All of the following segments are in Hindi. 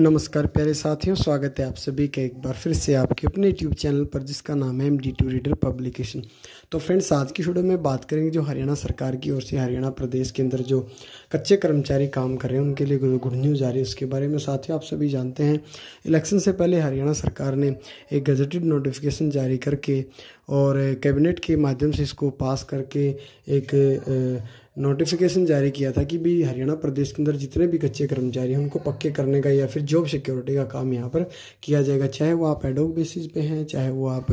नमस्कार प्यारे साथियों स्वागत है आप सभी का एक बार फिर से आपके अपने यूट्यूब चैनल पर जिसका नाम है M D two reader publication तो फ्रेंड्स आज की शुरू में बात करेंगे जो हरियाणा सरकार की ओर से हरियाणा प्रदेश के अंदर जो कच्चे कर्मचारी काम कर रहे हैं उनके लिए गुड न्यूज़ आ रही है उसके बारे में साथियों आप सभी जानते हैं इलेक्शन से पहले हरियाणा सरकार ने एक गजटेड नोटिफिकेशन जारी करके और कैबिनेट के माध्यम से इसको पास करके एक नोटिफिकेशन जारी किया था कि भी हरियाणा प्रदेश के अंदर जितने भी कच्चे कर्मचारी हैं उनको पक्के करने का या फिर जॉब सिक्योरिटी का काम यहाँ पर किया जाएगा चाहे वो आप एडोक बेसिस पे हैं चाहे वो आप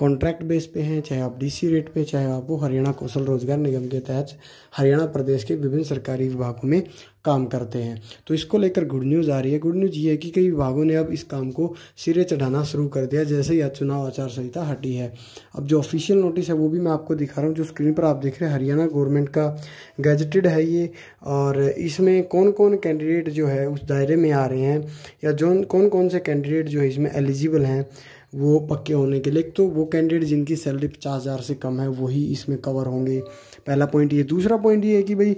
कॉन्ट्रैक्ट बेस पे हैं चाहे आप डीसी रेट पे चाहे आप वो हरियाणा कौशल रोजगार निगम के तहत हरियाणा प्रदेश के विभिन्न सरकारी विभागों में काम करते हैं तो इसको लेकर गुड न्यूज़ आ रही है गुड न्यूज़ ये है कि कई विभागों ने अब इस काम को सिरे चढ़ाना शुरू कर दिया जैसे ही चुनाव आचार संहिता हटी है अब जो ऑफिशियल नोटिस है वो भी मैं आपको दिखा रहा हूँ जो स्क्रीन पर आप देख रहे हैं हरियाणा गवर्नमेंट का गजटेड है ये और इसमें कौन कौन कैंडिडेट जो है उस दायरे में आ रहे हैं या जो कौन कौन से कैंडिडेट जो है इसमें एलिजिबल हैं वो पक्के होने के लिए तो वो कैंडिडेट जिनकी सैलरी पचास हज़ार से कम है वही इसमें कवर होंगे पहला पॉइंट ये दूसरा पॉइंट ये है कि भाई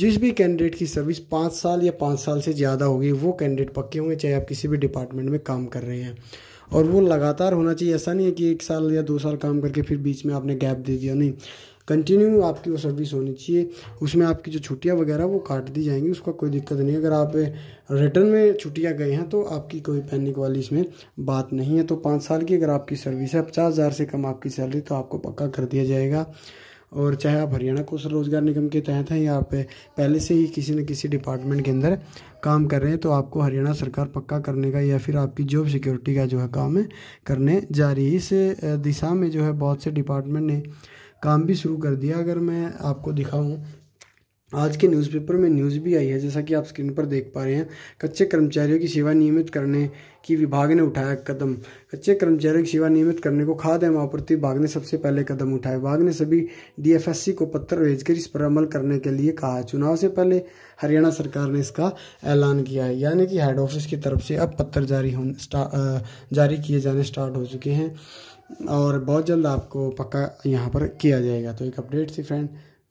जिस भी कैंडिडेट की सर्विस पाँच साल या पाँच साल से ज़्यादा होगी वो कैंडिडेट पक्के होंगे चाहे आप किसी भी डिपार्टमेंट में काम कर रहे हैं और वो लगातार होना चाहिए ऐसा नहीं है कि एक साल या दो साल काम करके फिर बीच में आपने गैप दे दिया नहीं कंटिन्यू आपकी वो सर्विस होनी चाहिए उसमें आपकी जो छुट्टियाँ वगैरह वो काट दी जाएंगी उसका कोई दिक्कत नहीं अगर आप रिटर्न में छुट्टियाँ गए हैं तो आपकी कोई पैनिक वाली इसमें बात नहीं है तो पाँच साल की अगर आपकी सर्विस है पचास हज़ार से कम आपकी सैलरी तो आपको पक्का कर दिया जाएगा और चाहे आप हरियाणा कौशल रोजगार निगम के तहत हैं या आप पहले से ही किसी न किसी डिपार्टमेंट के अंदर काम कर रहे हैं तो आपको हरियाणा सरकार पक्का करने का या फिर आपकी जॉब सिक्योरिटी का जो है काम है करने जा रही है इस दिशा में जो है बहुत से डिपार्टमेंट ने काम भी शुरू कर दिया अगर मैं आपको दिखाऊँ आज के न्यूज़पेपर में न्यूज़ भी आई है जैसा कि आप स्क्रीन पर देख पा रहे हैं कच्चे कर्मचारियों की सेवा नियमित करने की विभाग ने उठाया कदम कच्चे कर्मचारियों की सेवा नियमित करने को खाद्य एवं आपूर्ति विभाग ने सबसे पहले कदम उठाया विभाग ने सभी डीएफएससी को पत्र भेजकर इस पर अमल करने के लिए कहा चुनाव से पहले हरियाणा सरकार ने इसका ऐलान किया है यानी कि हेड ऑफिस की तरफ से अब पत्र जारी हो जारी किए जाने स्टार्ट हो चुके हैं और बहुत जल्द आपको पक्का यहाँ पर किया जाएगा तो एक अपडेट थी फ्रेंड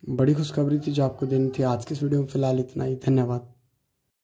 बड़ी खुशखबरी थी जो आपको देनी थी आज के इस वीडियो में फिलहाल इतना ही धन्यवाद